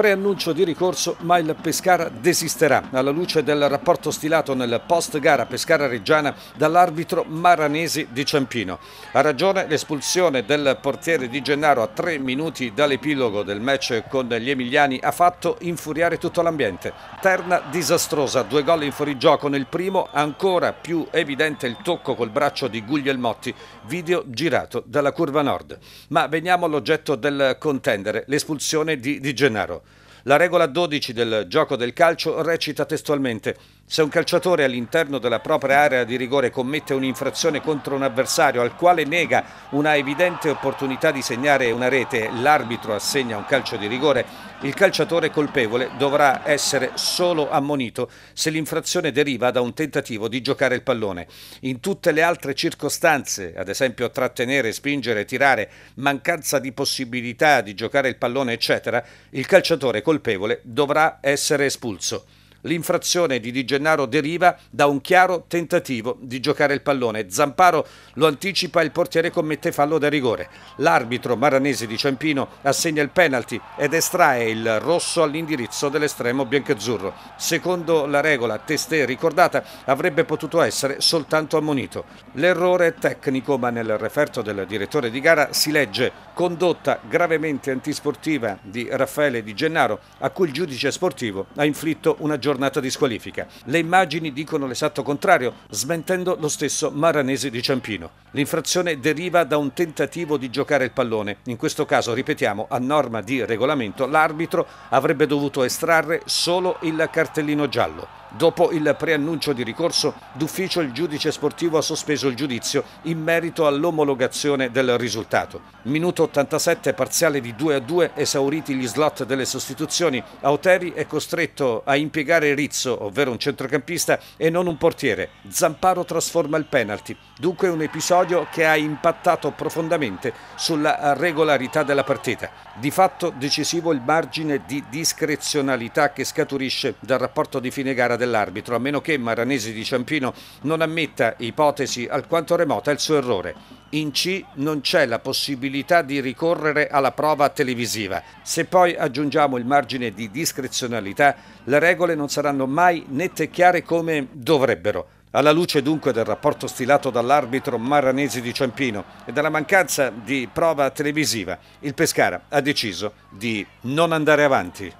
preannuncio di ricorso, ma il Pescara desisterà alla luce del rapporto stilato nel post gara Pescara-Reggiana dall'arbitro Maranesi di Ciampino. Ha ragione l'espulsione del portiere di Gennaro a tre minuti dall'epilogo del match con gli Emiliani ha fatto infuriare tutto l'ambiente. Terna disastrosa, due gol in fuorigioco nel primo, ancora più evidente il tocco col braccio di Guglielmotti, video girato dalla curva nord. Ma veniamo all'oggetto del contendere, l'espulsione di Di Gennaro. La regola 12 del gioco del calcio recita testualmente se un calciatore all'interno della propria area di rigore commette un'infrazione contro un avversario al quale nega una evidente opportunità di segnare una rete, l'arbitro assegna un calcio di rigore il calciatore colpevole dovrà essere solo ammonito se l'infrazione deriva da un tentativo di giocare il pallone. In tutte le altre circostanze, ad esempio trattenere, spingere, tirare, mancanza di possibilità di giocare il pallone, eccetera, il calciatore colpevole dovrà essere espulso. L'infrazione di Di Gennaro deriva da un chiaro tentativo di giocare il pallone. Zamparo lo anticipa, e il portiere commette fallo da rigore. L'arbitro maranese di Ciampino assegna il penalty ed estrae il rosso all'indirizzo dell'estremo biancazzurro. Secondo la regola testé ricordata avrebbe potuto essere soltanto ammonito. L'errore è tecnico ma nel referto del direttore di gara si legge condotta gravemente antisportiva di Raffaele Di Gennaro a cui il giudice sportivo ha inflitto una giornata giornata di squalifica. Le immagini dicono l'esatto contrario, smentendo lo stesso Maranesi di Ciampino. L'infrazione deriva da un tentativo di giocare il pallone. In questo caso, ripetiamo, a norma di regolamento, l'arbitro avrebbe dovuto estrarre solo il cartellino giallo. Dopo il preannuncio di ricorso, d'ufficio il giudice sportivo ha sospeso il giudizio in merito all'omologazione del risultato. Minuto 87, parziale di 2 a 2, esauriti gli slot delle sostituzioni, Auteri è costretto a impiegare Rizzo, ovvero un centrocampista, e non un portiere. Zamparo trasforma il penalty, dunque un episodio che ha impattato profondamente sulla regolarità della partita. Di fatto decisivo il margine di discrezionalità che scaturisce dal rapporto di fine gara dell'arbitro, a meno che Maranesi di Ciampino non ammetta ipotesi alquanto remota il suo errore. In C non c'è la possibilità di ricorrere alla prova televisiva. Se poi aggiungiamo il margine di discrezionalità, le regole non saranno mai nette e chiare come dovrebbero. Alla luce dunque del rapporto stilato dall'arbitro Maranesi di Ciampino e della mancanza di prova televisiva, il Pescara ha deciso di non andare avanti.